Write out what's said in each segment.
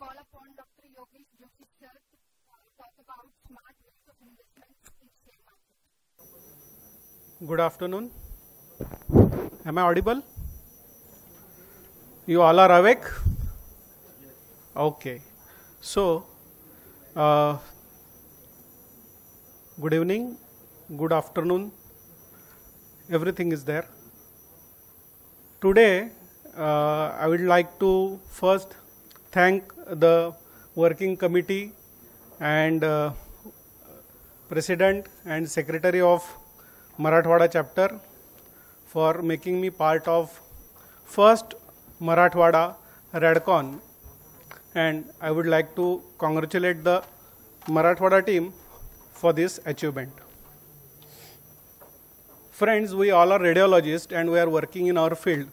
call upon Dr. Yogesh Joshi sir to uh, talk about smart ways of investment in share market. Good afternoon. Am I audible? You all are awake? Okay. So, uh, good evening, good afternoon. Everything is there. Today, uh, I would like to first thank the working committee and uh, president and secretary of Marathwada chapter for making me part of first Marathwada Radcon and I would like to congratulate the Marathwada team for this achievement. Friends, we all are radiologists and we are working in our field,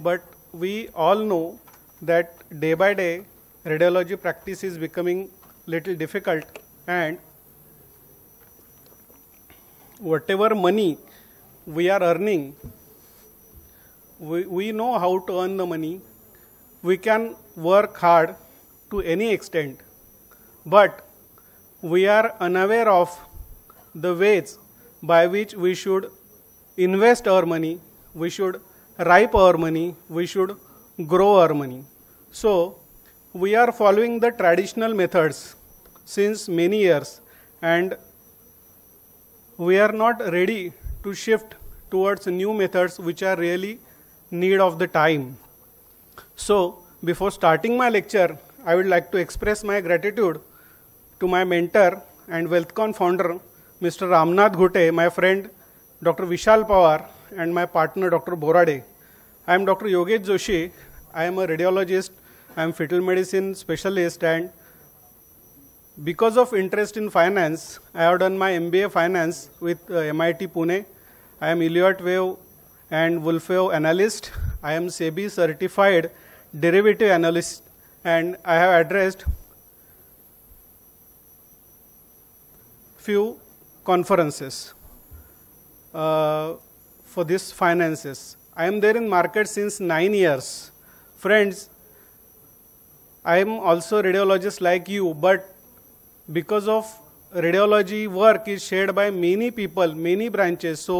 but we all know that day by day radiology practice is becoming little difficult and whatever money we are earning we, we know how to earn the money we can work hard to any extent but we are unaware of the ways by which we should invest our money we should ripe our money we should grow our money. So we are following the traditional methods since many years and we are not ready to shift towards new methods which are really need of the time. So before starting my lecture, I would like to express my gratitude to my mentor and WealthCon founder, Mr. Ramnath Ghute, my friend Dr. Vishal Pawar, and my partner Dr. Borade. I am Dr. Yogesh Joshi, I am a radiologist, I am fetal medicine specialist and because of interest in finance, I have done my MBA finance with uh, MIT Pune. I am Elliott Wave and Wave analyst. I am SEBI certified derivative analyst and I have addressed few conferences uh, for this finances. I am there in market since nine years friends, I am also radiologist like you, but because of radiology work is shared by many people, many branches, so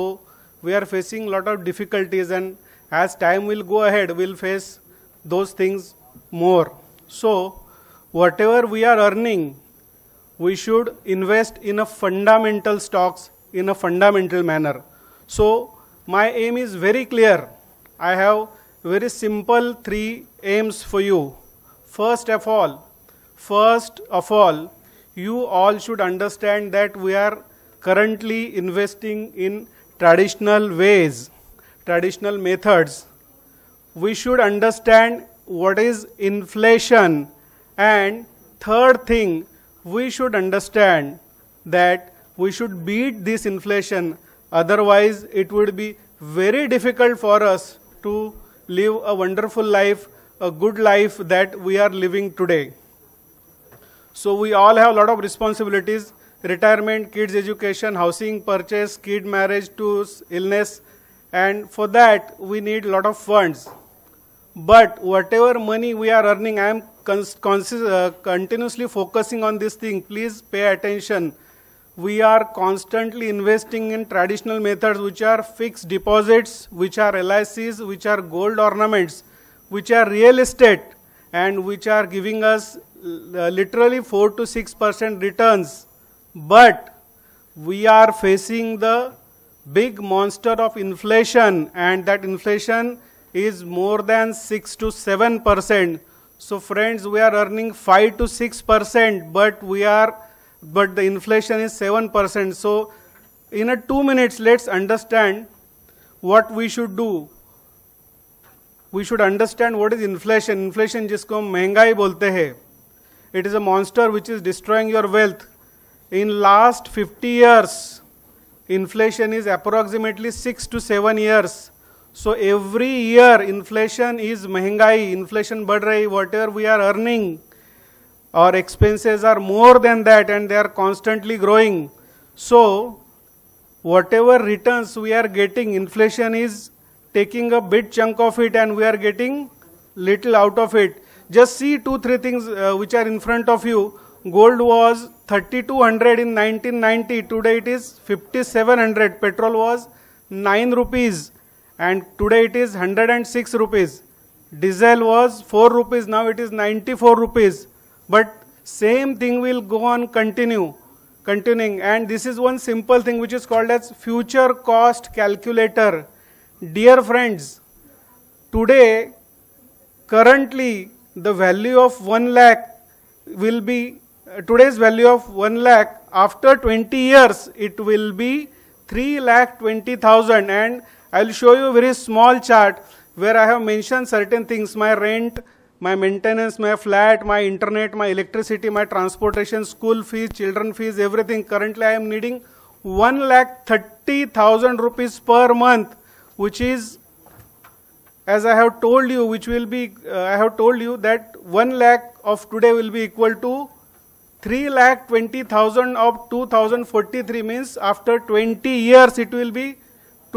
we are facing lot of difficulties and as time will go ahead, we'll face those things more. So, whatever we are earning, we should invest in a fundamental stocks in a fundamental manner. So, my aim is very clear. I have very simple three aims for you. First of all, first of all, you all should understand that we are currently investing in traditional ways, traditional methods. We should understand what is inflation and third thing we should understand that we should beat this inflation otherwise it would be very difficult for us to live a wonderful life, a good life that we are living today. So we all have a lot of responsibilities retirement, kids' education, housing purchase, kid marriage to illness, and for that we need a lot of funds. But whatever money we are earning, I am uh, continuously focusing on this thing. Please pay attention we are constantly investing in traditional methods which are fixed deposits, which are LICs, which are gold ornaments, which are real estate, and which are giving us uh, literally 4 to 6 percent returns. But we are facing the big monster of inflation, and that inflation is more than 6 to 7 percent. So, friends, we are earning 5 to 6 percent, but we are but the inflation is 7%. So in a two minutes, let's understand what we should do. We should understand what is inflation. Inflation is हम महंगाई It is a monster which is destroying your wealth. In last 50 years, inflation is approximately 6 to 7 years. So every year inflation is mehengai, inflation बढ़ रही whatever we are earning our expenses are more than that and they are constantly growing. So, whatever returns we are getting, inflation is taking a big chunk of it and we are getting little out of it. Just see two, three things uh, which are in front of you. Gold was 3200 in 1990, today it is 5700. Petrol was 9 rupees and today it is 106 rupees. Diesel was 4 rupees, now it is 94 rupees. But same thing will go on continue, continuing. And this is one simple thing which is called as future cost calculator. Dear friends, today, currently, the value of 1 lakh will be, today's value of 1 lakh, after 20 years, it will be 3 lakh 20,000. And I will show you a very small chart where I have mentioned certain things, my rent, my maintenance, my flat, my internet, my electricity, my transportation, school fees, children fees, everything. Currently, I am needing 1 lakh 30,000 rupees per month, which is, as I have told you, which will be, uh, I have told you that 1 lakh of today will be equal to 3 lakh 20,000 of 2043 means after 20 years it will be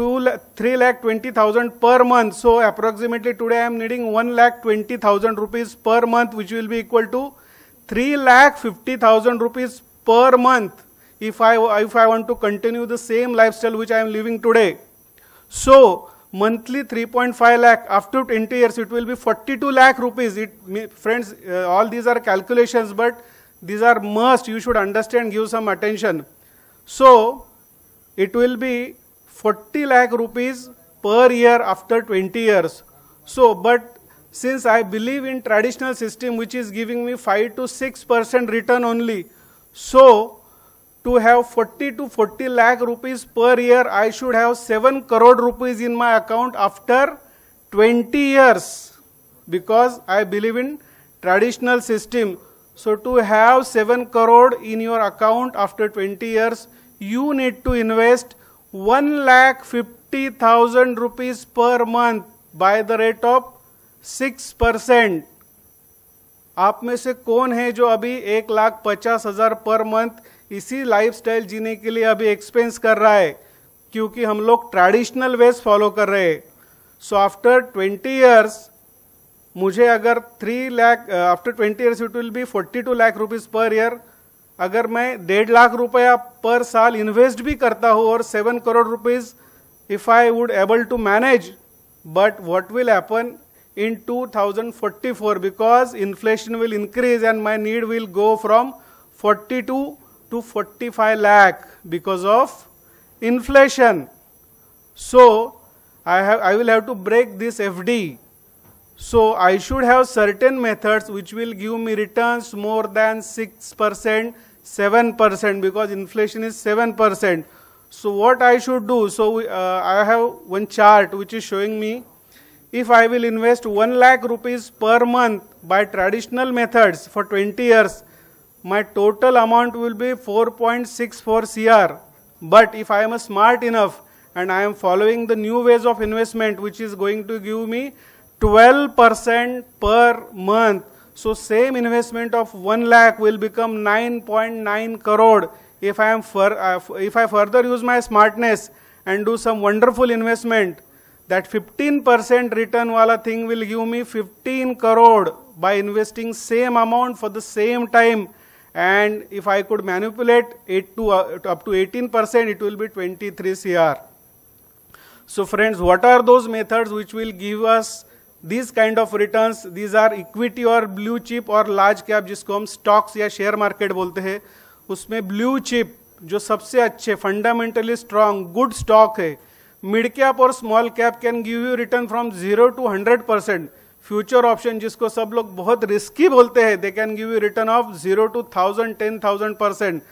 2 3 lakh 20,000 per month. So approximately today I am needing 1 lakh 20,000 rupees per month which will be equal to 3 lakh 50,000 rupees per month if I, if I want to continue the same lifestyle which I am living today. So monthly 3.5 lakh after 20 years it will be 42 lakh rupees. It, friends uh, all these are calculations but these are must you should understand give some attention. So it will be 40 lakh rupees per year after 20 years. So, but since I believe in traditional system which is giving me 5 to 6 percent return only, so to have 40 to 40 lakh rupees per year, I should have 7 crore rupees in my account after 20 years because I believe in traditional system. So to have 7 crore in your account after 20 years, you need to invest one lakh fifty thousand rupees per month by the rate of six percent आप में से कौन है जो अभी एक लाख पचास हजार पर मंथ इसी लाइफस्टाइल जीने के लिए अभी एक्सपेंस कर रहा है क्योंकि हम लोग ट्रेडिशनल वेज फॉलो कर रहे हैं सो आफ्टर ट्वेंटी ईयर्स मुझे अगर three lakh after twenty years it will be forty two lakh rupees per year अगर मैं डेढ़ लाख रुपया पर साल इन्वेस्ट भी करता हूँ और seven crore rupees if I would able to manage but what will happen in 2044 thousand forty four because inflation will increase and my need will go from forty two to forty five lakh because of inflation so I have I will have to break this F D so I should have certain methods which will give me return more than six percent 7% because inflation is 7%. So what I should do? So uh, I have one chart which is showing me if I will invest 1 lakh rupees per month by traditional methods for 20 years, my total amount will be 4.64 CR. But if I am smart enough and I am following the new ways of investment which is going to give me 12% per month, so same investment of 1 lakh will become 9.9 crore if I, am fur, uh, if I further use my smartness and do some wonderful investment. That 15% return wala thing will give me 15 crore by investing same amount for the same time. And if I could manipulate it to, uh, up to 18%, it will be 23 CR. So friends, what are those methods which will give us these kind of return these are equity और blue chip और large cap जिसको हम stocks या share market बोलते हैं उसमें blue chip जो सबसे अच्छे फंडामेंटली स्ट्रांग गुड स्टॉक है मिड कैप और small cap can give you return from zero to hundred percent future option जिसको सब लोग बहुत रिस्की बोलते हैं they can give you return of zero to thousand ten thousand percent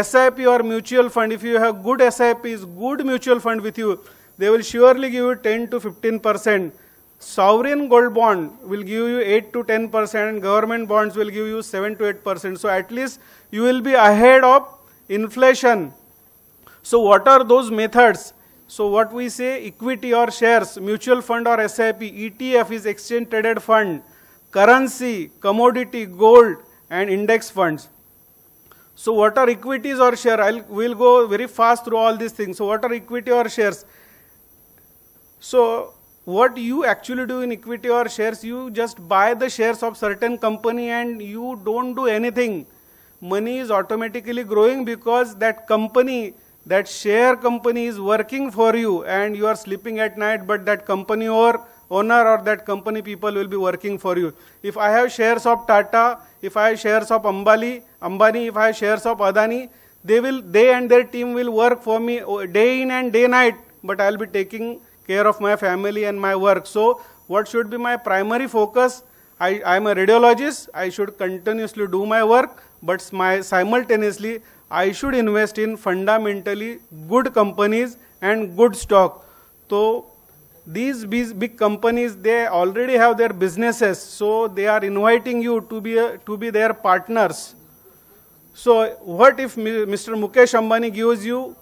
S I P और mutual fund if you have good S I P is good mutual fund with you they will surely give you ten to fifteen percent sovereign gold bond will give you 8 to 10 percent government bonds will give you 7 to 8 percent so at least you will be ahead of inflation so what are those methods so what we say equity or shares mutual fund or sip etf is exchange traded fund currency commodity gold and index funds so what are equities or share i'll will go very fast through all these things so what are equity or shares so what you actually do in equity or shares you just buy the shares of certain company and you don't do anything money is automatically growing because that company that share company is working for you and you are sleeping at night but that company or owner or that company people will be working for you if i have shares of tata if i have shares of ambali ambani if i have shares of adani they will they and their team will work for me uh, day in and day night but i'll be taking care of my family and my work. So, what should be my primary focus? I, am a radiologist. I should continuously do my work, but my, simultaneously, I should invest in fundamentally good companies and good stock. So, these big companies they already have their businesses, so they are inviting you to be a, to be their partners. So, what if Mr. Mukesh Ambani gives you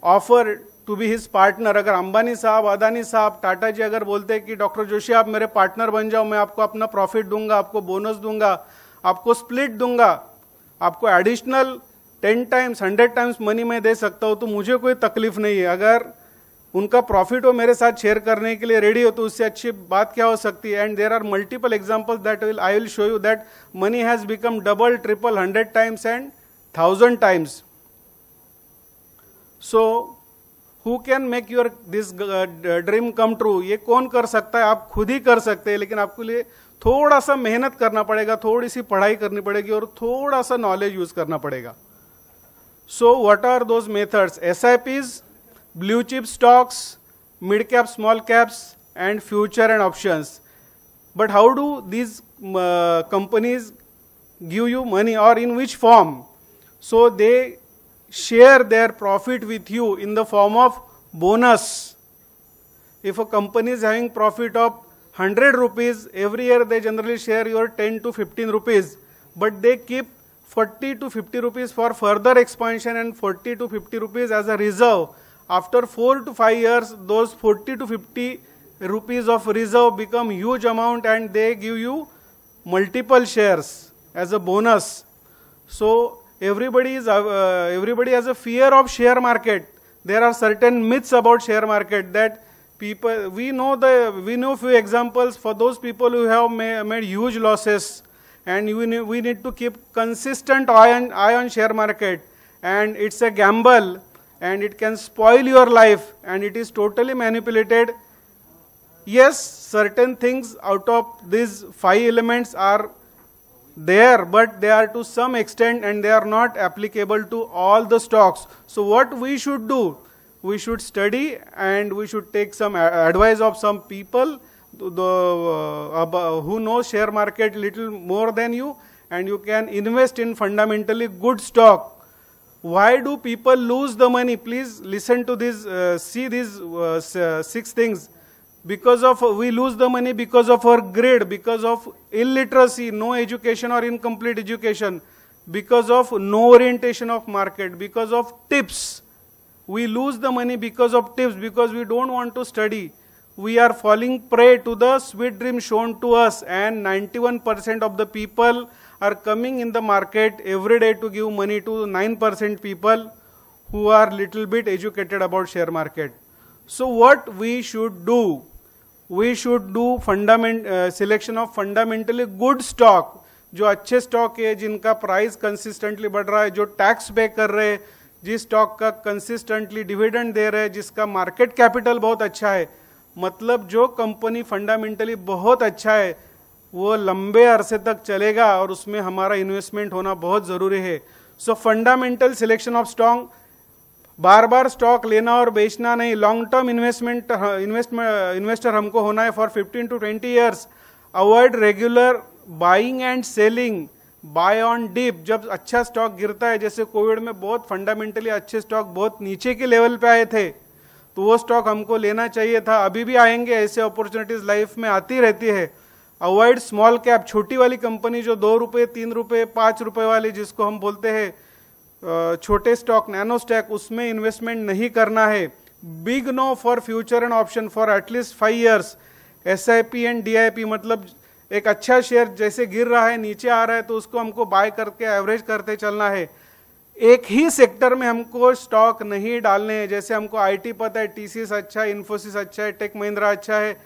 offer to be his partner अगर अंबानी साहब अदानी साहब टाटा जी अगर बोलते हैं कि doctor Joshi आप मेरे partner बन जाओ मैं आपको अपना प्रॉफिट दूंगा आपको बोनस दूंगा आपको स्प्लिट दूंगा आपको additional ten times hundred times money मैं दे सकता हूँ तो मुझे कोई तकलीफ नहीं है अगर उनका प्रॉफिट वो मेरे साथ शेयर करने के लिए रेडी हो तो उससे अच्छी बात क्या हो सकती है and there are multiple examples that will I will show you that money has become double triple hundred times and thousand times so who can make your this dream come true ये कौन कर सकता है आप खुद ही कर सकते हैं लेकिन आपके लिए थोड़ा सा मेहनत करना पड़ेगा थोड़ी सी पढ़ाई करनी पड़ेगी और थोड़ा सा नॉलेज यूज करना पड़ेगा so what are those methods S I Ps blue chip stocks mid cap small caps and future and option but how do these companies give you money और in which form so they share their profit with you in the form of bonus. If a company is having profit of 100 rupees, every year they generally share your 10 to 15 rupees, but they keep 40 to 50 rupees for further expansion and 40 to 50 rupees as a reserve. After 4 to 5 years, those 40 to 50 rupees of reserve become huge amount and they give you multiple shares as a bonus. So everybody is uh, uh, everybody has a fear of share market there are certain myths about share market that people we know the we know few examples for those people who have ma made huge losses and we need, we need to keep consistent eye on, eye on share market and it's a gamble and it can spoil your life and it is totally manipulated yes certain things out of these five elements are there but they are to some extent and they are not applicable to all the stocks so what we should do we should study and we should take some advice of some people the, uh, who know share market little more than you and you can invest in fundamentally good stock why do people lose the money please listen to this uh, see these uh, uh six things because of we lose the money because of our grade because of illiteracy no education or incomplete education because of no orientation of market because of tips we lose the money because of tips because we don't want to study we are falling prey to the sweet dream shown to us and 91% of the people are coming in the market every day to give money to 9% people who are little bit educated about share market so what we should do we should do fundament selection of fundamentally good stock जो अच्छे stock है जिनका price consistently बढ़ रहा है जो tax पे कर रहे हैं जिस स्टॉक का कंसिस्टेंटली डिविडेंड दे रहे हैं जिसका मार्केट कैपिटल बहुत अच्छा है मतलब जो कंपनी फंडामेंटली बहुत अच्छा है वो लंबे अरसे तक चलेगा और उसमें हमारा इन्वेस्टमेंट होना बहुत ज़रूरी है so fundamental selection of stock बार बार स्टॉक लेना और बेचना नहीं लॉन्ग टर्म इन्वेस्टमेंट इन्वेस्टर हमको होना है for 15 to 20 years avoid regular buying and selling buy on dip जब अच्छा स्टॉक गिरता है जैसे कोविड में बहुत फंडामेंटली अच्छे स्टॉक बहुत नीचे के लेवल पे आए थे तो वो स्टॉक हमको लेना चाहिए था अभी भी आएंगे ऐसे अपॉर्चुनिटीज लाइफ में आती रहती है अवॉइड स्मॉल कैप छोटी वाली कंपनी जो दो रुपये तीन रुपये पाँच रुपये वाली जिसको हम बोलते हैं छोटे स्टॉक नैनो स्टैक उसमें इन्वेस्टमेंट नहीं करना है big no for future and option for at least five years S I P and D I P मतलब एक अच्छा शेयर जैसे गिर रहा है नीचे आ रहा है तो उसको हमको बाय करके एवरेज करते चलना है एक ही सेक्टर में हमको स्टॉक नहीं डालने हैं जैसे हमको आईटी पता है टीसीएस अच्छा है इन्फोसिस अच्छा है टेक महिंद्रा अच्छा है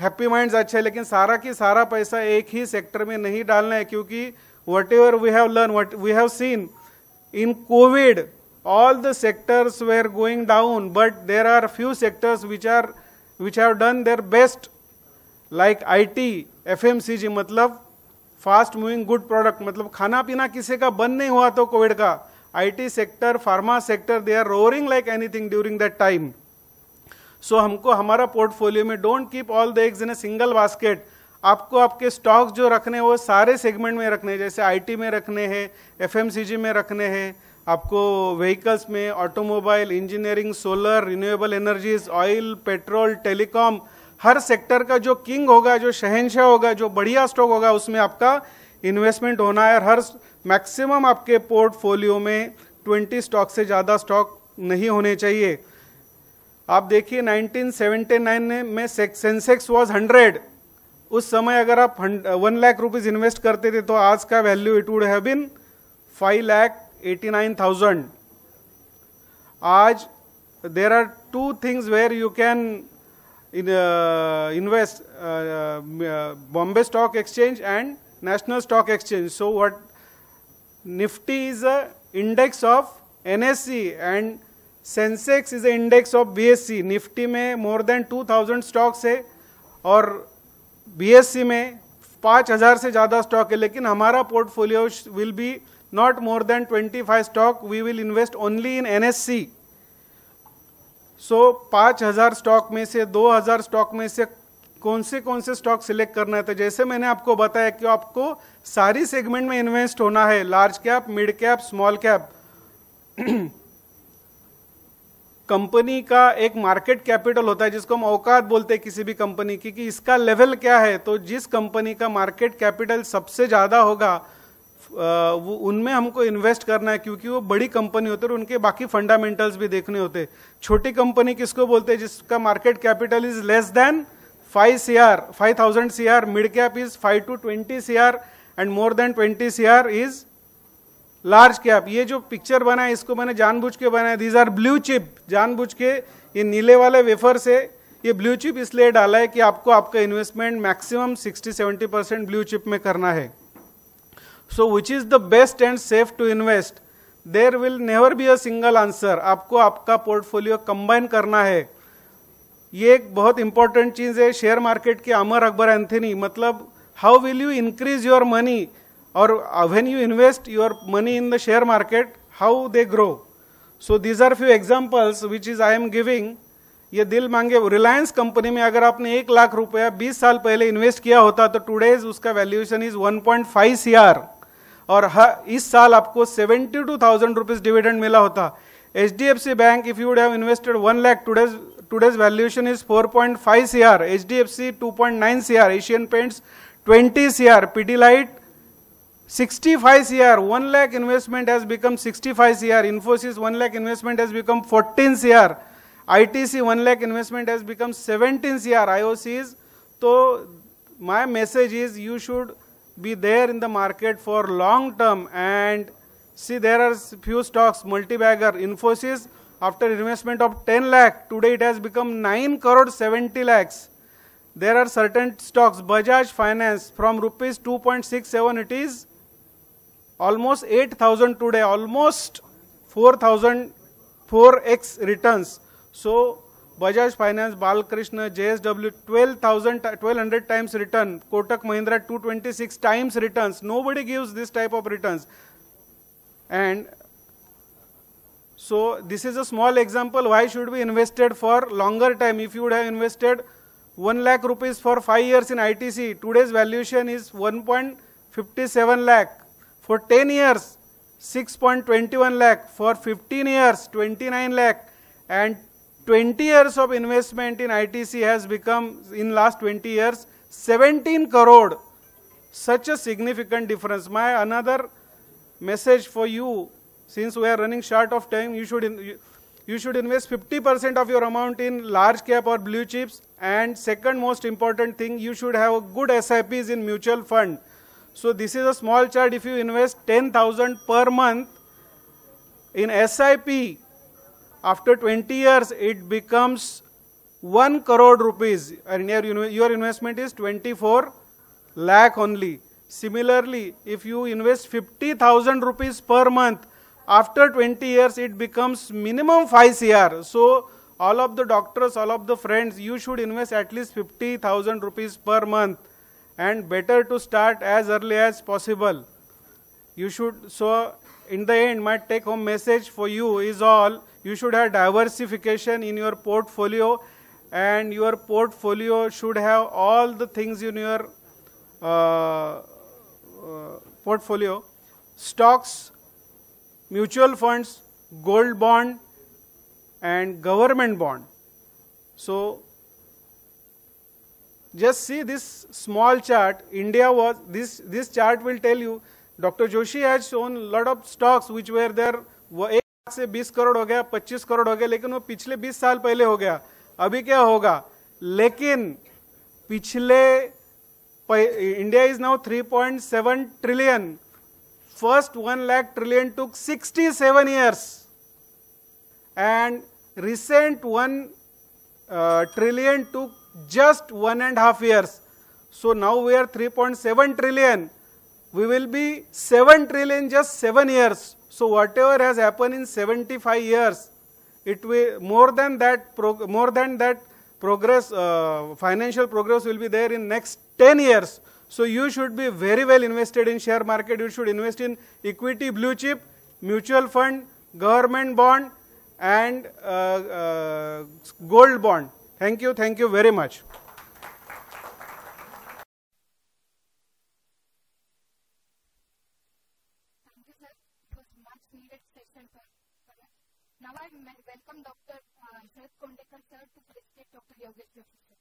हैप्पी माइंड्स अच्छा है लेकिन सारा की सारा पैसा एक ही सेक्टर में नहीं डालना है क्योंकि whatever we have learn what we have seen In COVID, all the sectors were going down, but there are few sectors which are which have done their best, like IT, FMCG, मतलब fast moving good product मतलब खाना पीना किसी का बंद नहीं हुआ तो कोविड का IT sector pharma sector they are roaring like anything during that time so हमको हमारा पोर्टफोलियो में don't keep all the eggs in a single basket आपको आपके स्टॉक जो रखने हैं वो सारे सेगमेंट में रखने जैसे आईटी में रखने हैं एफएमसीजी में रखने हैं आपको व्हीकल्स में automobile engineering solar renewable energies oil petrol telecom हर सेक्टर का जो किंग होगा जो शहनशाह होगा जो बढ़िया स्टॉक होगा उसमें आपका इन्वेस्टमेंट होना है और हर मैक्सिमम आपके पोर्टफोलियो में ट्वेंटी स्टॉक से ज़्यादा स्टॉक नहीं होने चाहिए आप देखिए 1979 में सेंसेक्स वाज उस समय अगर आप वन लाख रुपीज इन्वेस्ट करते थे तो आज का value it would have been five lakh eighty nine thousand आज there are two things where you can invest Bombay stock exchange and national stock exchange so what Nifty is a index of nsc and Sensex is index of C Nifty में more than thousand stocks है और BSc में पाँच हज़ार से ज़्यादा stock है लेकिन हमारा portfolio will be not more than twenty five stock we will invest only in NSE so पाँच हज़ार स्टॉक में से दो हज़ार स्टॉक में से कौन से कौन से स्टॉक सिलेक्ट करना है तो जैसे मैंने आपको बताया कि आपको सारी सेगमेंट में इन्वेस्ट होना है large cap mid cap small cap company का एक मार्केट कैपिटल होता है जिसको हम औकात बोलते हैं किसी भी कंपनी की कि इसका लेवल क्या है तो जिस कंपनी का मार्केट कैपिटल सबसे ज़्यादा होगा वो उनमें हमको इन्वेस्ट करना है क्योंकि वो बड़ी कंपनी होती है और उनके बाकी फंडामेंटल्स भी देखने होते छोटी कंपनी किसको बोलते हैं जिसका market capital is less than five C R five thousand C R mid cap is five to twenty C R and more than twenty C R is large cap ये जो पिक्चर बना है इसको मैंने जानबूझ के बनाया दीज आर ब्लू चिप जानबूझ के ये नीले वाले वेफर से ये ब्लू चिप इसलिए डाला है कि आपको आपका investment maximum 60-70 percent blue chip में करना है so which is the best and safe to invest there will never be a single answer आपको आपका पोर्टफोलियो कंबाइन करना है ये एक बहुत इंपॉर्टेंट चीज़ है शेयर मार्केट के अमर अकबर एंथनी मतलब how will you increase your money or uh, when you invest your money in the share market how they grow so these are few examples which is i am giving ये दिल मांगे Reliance company में अगर आपने एक लाख रुपया 20 साल पहले इन्वेस्ट किया होता तो टुडेज उसका वैल्यूएशन इज 1.5 पॉइंट सीआर और इस साल आपको seventy two thousand rupees dividend मिला होता H D F C bank if you'd have invested one lakh today's today's valuation is 4.5 point five C H D F C two point nine C Asian Paints twenty C R Pidilite 65 CR, 1 lakh investment has become 65 CR, Infosys 1 lakh investment has become 14 CR, ITC 1 lakh investment has become 17 CR, IOCs. So my message is you should be there in the market for long term and see there are few stocks, multi-bagger, Infosys after investment of 10 lakh, today it has become 9 crore 70 lakhs. There are certain stocks, Bajaj Finance from rupees 2.67 it is almost 8000 today, almost 4000, 4x returns. So Bajaj Finance, Balkrishna, JSW 12,000, 1200 times return, Kotak Mahindra 226 times returns. Nobody gives this type of returns. And so this is a small example why should we invested for longer time. If you would have invested 1 lakh rupees for 5 years in ITC, today's valuation is 1.57 lakh. For 10 years, 6.21 lakh. For 15 years, 29 lakh. And 20 years of investment in ITC has become, in last 20 years, 17 crore. Such a significant difference. My another message for you, since we are running short of time, you should, you, you should invest 50% of your amount in large cap or blue chips. And second most important thing, you should have good SIPs in mutual fund. So this is a small chart. If you invest 10,000 per month in SIP, after 20 years, it becomes 1 crore rupees and your, your investment is 24 lakh only. Similarly, if you invest 50,000 rupees per month, after 20 years, it becomes minimum 5 CR. So all of the doctors, all of the friends, you should invest at least 50,000 rupees per month and better to start as early as possible. You should, so in the end, my take home message for you is all you should have diversification in your portfolio, and your portfolio should have all the things in your uh, uh, portfolio stocks, mutual funds, gold bond, and government bond. So, just see this small chart. India was, this, this chart will tell you, Dr. Joshi has shown lot of stocks which were there, wo एक lakh se 20 crore ho gaya 25 crore ho gaya lekin wo pichle 20 saal pehle ho gaya abhi kya hoga lekin pichle india is now 3.7 trillion first 1 lakh trillion took 67 years and recent 1 uh, trillion took just one and a half years. So now we are 3.7 trillion. We will be 7 trillion just 7 years. So whatever has happened in 75 years, it will more than that more than that progress uh, financial progress will be there in next 10 years. So you should be very well invested in share market. You should invest in equity, blue chip, mutual fund, government bond, and uh, uh, gold bond. Thank you thank you very much Now I welcome Dr. Uh, Sharath Kondekar sir to present Dr. Yogesh